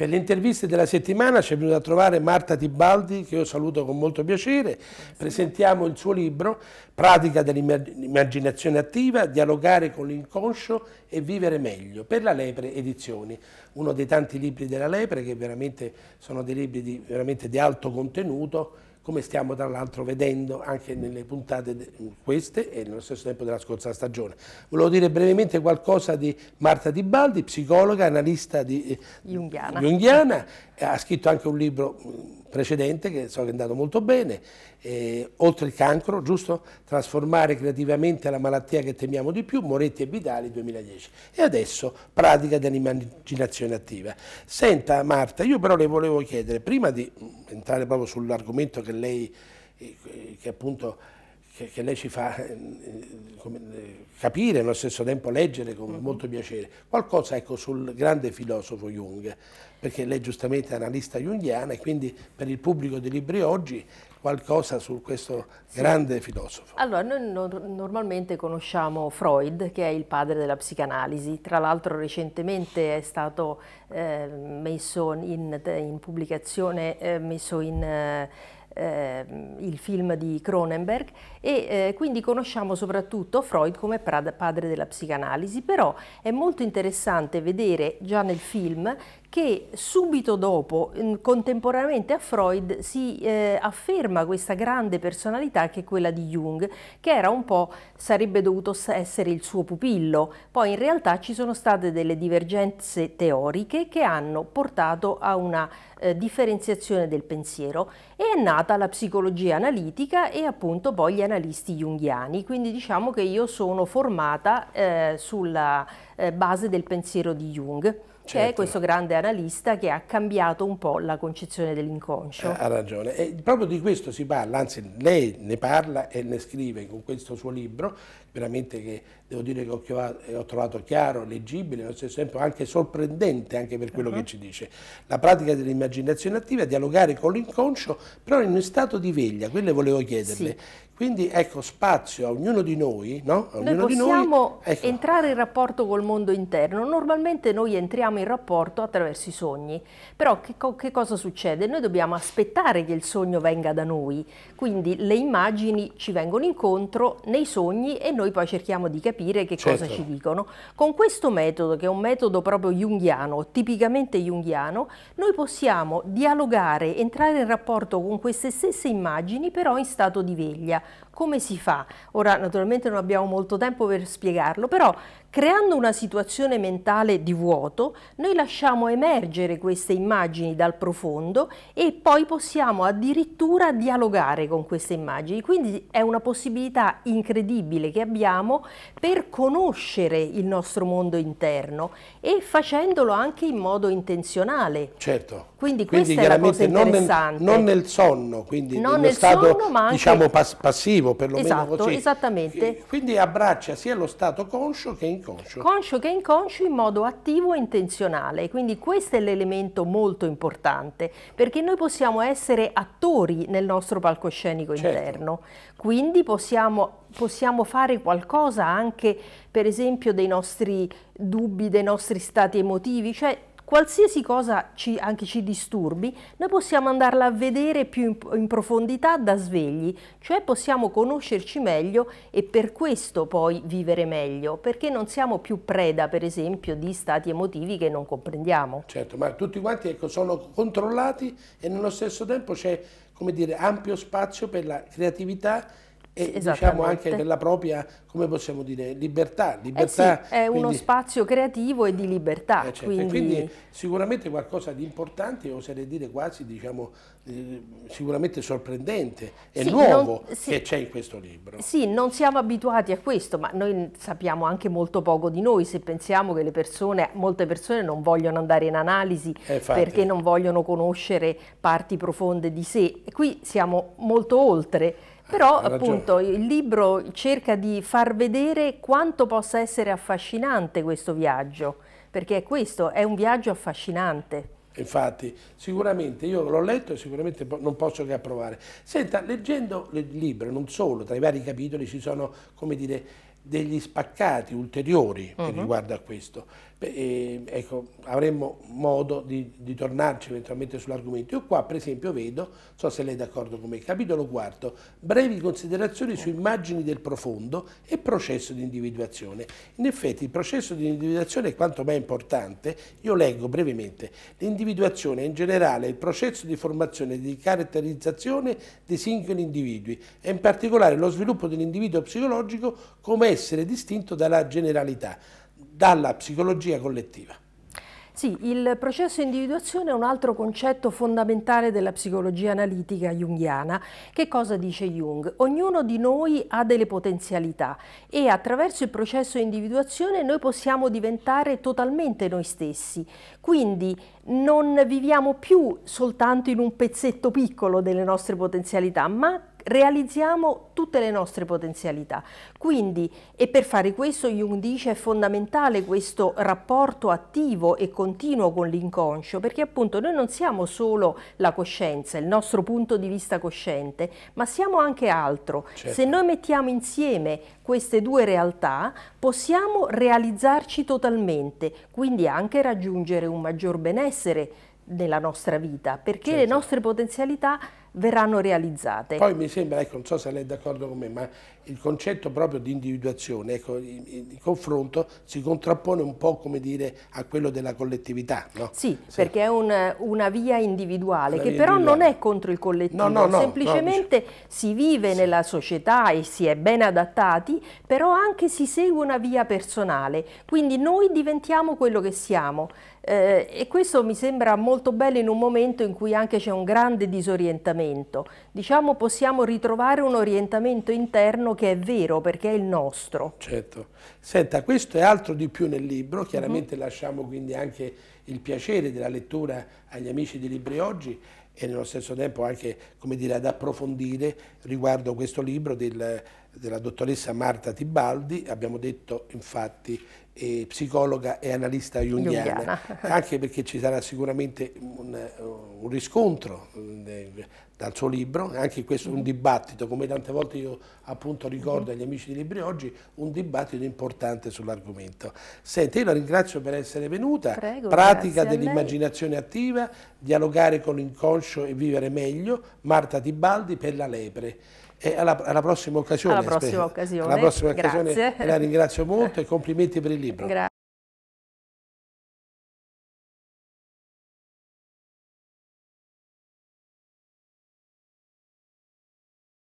Per le interviste della settimana ci è venuta a trovare Marta Tibaldi, che io saluto con molto piacere. Presentiamo il suo libro, Pratica dell'immaginazione attiva, dialogare con l'inconscio e vivere meglio, per la Lepre Edizioni. Uno dei tanti libri della Lepre che veramente sono dei libri di, veramente di alto contenuto come stiamo tra l'altro vedendo anche nelle puntate queste e nello stesso tempo della scorsa stagione. Volevo dire brevemente qualcosa di Marta Tibaldi, psicologa, analista di, eh, Junghiana. Junghiana, eh, ha scritto anche un libro mm, precedente che so che è andato molto bene, eh, Oltre il cancro, giusto? Trasformare creativamente la malattia che temiamo di più, Moretti e Vitali 2010. E adesso pratica dell'immaginazione attiva. Senta Marta, io però le volevo chiedere, prima di mm, entrare proprio sull'argomento che che lei, che appunto, che, che lei ci fa capire e allo stesso tempo leggere con mm-hmm. molto piacere. Qualcosa ecco, sul grande filosofo Jung, perché lei giustamente è analista junghiana e quindi per il pubblico dei libri oggi qualcosa su questo sì. grande filosofo. Allora, noi no normalmente conosciamo Freud, che è il padre della psicanalisi, tra l'altro recentemente è stato eh, messo in, in pubblicazione, eh, messo in... Eh, eh, il film di Cronenberg e eh, quindi conosciamo soprattutto Freud come padre della psicanalisi, però è molto interessante vedere già nel film che subito dopo, contemporaneamente a Freud, si eh, afferma questa grande personalità che è quella di Jung, che era un po', sarebbe dovuto essere il suo pupillo. Poi in realtà ci sono state delle divergenze teoriche che hanno portato a una eh, differenziazione del pensiero e è nata la psicologia analitica e appunto poi gli analisti junghiani, quindi diciamo che io sono formata eh, sulla eh, base del pensiero di Jung. C'è certo. questo grande analista che ha cambiato un po' la concezione dell'inconscio. Eh, ha ragione, e proprio di questo si parla, anzi lei ne parla e ne scrive con questo suo libro, veramente che devo dire che ho, eh, trovato chiaro, leggibile, allo stesso tempo anche sorprendente anche per quello uh -huh. che ci dice. La pratica dell'immaginazione attiva, è dialogare con l'inconscio, però in uno stato di veglia, quello volevo chiederle. Sì. Quindi ecco spazio a ognuno di noi. No? Ognuno noi possiamo noi, ecco. entrare in rapporto col mondo interno. Normalmente noi entriamo in rapporto attraverso i sogni, però che, co che, cosa succede? Noi dobbiamo aspettare che il sogno venga da noi, quindi le immagini ci vengono incontro nei sogni e noi poi cerchiamo di capire che certo. cosa ci dicono. Con questo metodo, che è un metodo proprio junghiano, tipicamente junghiano, noi possiamo dialogare, entrare in rapporto con queste stesse immagini però in stato di veglia come si fa? Ora naturalmente non abbiamo molto tempo per spiegarlo, però creando una situazione mentale di vuoto, noi lasciamo emergere queste immagini dal profondo e poi possiamo addirittura dialogare con queste immagini. Quindi è una possibilità incredibile che abbiamo per conoscere il nostro mondo interno e facendolo anche in modo intenzionale. Certo. Quindi, quindi questa è la cosa interessante. Non nel, non nel sonno, quindi non nel stato sonno, anche... diciamo, pass passivo perlomeno esatto, così. Esattamente. Quindi abbraccia sia lo stato conscio che inconscio. Conscio che inconscio in modo attivo e intenzionale, quindi questo è l'elemento molto importante, perché noi possiamo essere attori nel nostro palcoscenico certo. interno, quindi possiamo possiamo fare qualcosa anche per esempio dei nostri dubbi, dei nostri stati emotivi, cioè Qualsiasi cosa ci, anche ci disturbi, noi possiamo andarla a vedere più in, in profondità da svegli, cioè possiamo conoscerci meglio e per questo poi vivere meglio, perché non siamo più preda, per esempio, di stati emotivi che non comprendiamo. Certo, ma tutti quanti ecco, sono controllati e nello stesso tempo c'è, come dire, ampio spazio per la creatività e esatto, diciamo anche della propria, come possiamo dire, libertà. libertà eh sì, è quindi... uno spazio creativo e di libertà. Eh certo. quindi... E quindi sicuramente qualcosa di importante, oserei dire quasi, diciamo, eh, sicuramente sorprendente e sì, nuovo non, sì, che c'è in questo libro. Sì, non siamo abituati a questo, ma noi sappiamo anche molto poco di noi se pensiamo che le persone, molte persone non vogliono andare in analisi eh, perché non vogliono conoscere parti profonde di sé. E qui siamo molto oltre però appunto il libro cerca di far vedere quanto possa essere affascinante questo viaggio, perché è questo, è un viaggio affascinante. Infatti, sicuramente io l'ho letto e sicuramente non posso che approvare. Senta, leggendo il libro, non solo, tra i vari capitoli ci sono, come dire, degli spaccati ulteriori uh -huh. che mhm. riguarda questo. E, ecco, avremmo modo di, di tornarci eventualmente sull'argomento. Io qua per esempio vedo, so se lei è d'accordo con me, capitolo quarto, brevi considerazioni su immagini del profondo e processo di individuazione. In effetti il processo di individuazione è quanto mai importante, io leggo brevemente, l'individuazione è in generale il processo di formazione e di caratterizzazione dei singoli individui e in particolare lo sviluppo dell'individuo psicologico come essere distinto dalla generalità dalla psicologia collettiva. Sì, il processo individuazione è un altro concetto fondamentale della psicologia analitica junghiana. Che cosa dice Jung? Ognuno di noi ha delle potenzialità e attraverso il processo individuazione noi possiamo diventare totalmente noi stessi. Quindi non viviamo più soltanto in un pezzetto piccolo delle nostre potenzialità, ma realizziamo tutte le nostre potenzialità. Quindi, e per fare questo Jung dice è fondamentale questo rapporto attivo e continuo con l'inconscio, perché appunto noi non siamo solo la coscienza, il nostro punto di vista cosciente, ma siamo anche altro. Certo. Se noi mettiamo insieme queste due realtà, possiamo realizzarci totalmente, quindi anche raggiungere un maggior benessere nella nostra vita, perché certo. le nostre potenzialità verranno realizzate. Poi mi sembra, ecco, non so se lei è d'accordo con me, ma il concetto proprio di individuazione, ecco, il, il, confronto si contrappone un po' come dire a quello della collettività. No? Sì, sì, perché è un, una via individuale una che via però individuale. non è contro il collettivo, no, no, semplicemente si vive sì. nella società e si è ben adattati, però anche si segue una via personale, quindi noi diventiamo quello che siamo. Eh, e questo mi sembra molto bello in un momento in cui anche c'è un grande disorientamento. Diciamo possiamo ritrovare un orientamento interno che è vero perché è il nostro. Certo. Senta, questo è altro di più nel libro, mhm. chiaramente mm -hmm. lasciamo quindi anche il piacere della lettura agli amici di Libri Oggi e nello stesso tempo anche come dire, ad approfondire riguardo questo libro del della dottoressa Marta Tibaldi, abbiamo detto infatti eh, psicologa e analista junghiana, anche perché ci sarà sicuramente un, un riscontro mm, eh, dal suo libro, anche questo un mm. dibattito, come tante volte io appunto mm-hmm. ricordo agli amici di Libri Oggi, un dibattito importante sull'argomento. Senti, io la ringrazio per essere venuta, Prego, pratica dell'immaginazione attiva, dialogare con l'inconscio e vivere meglio, Marta Tibaldi per la lepre e alla, alla prossima occasione. Alla prossima occasione. Alla prossima occasione la ringrazio molto e complimenti per il libro. Grazie.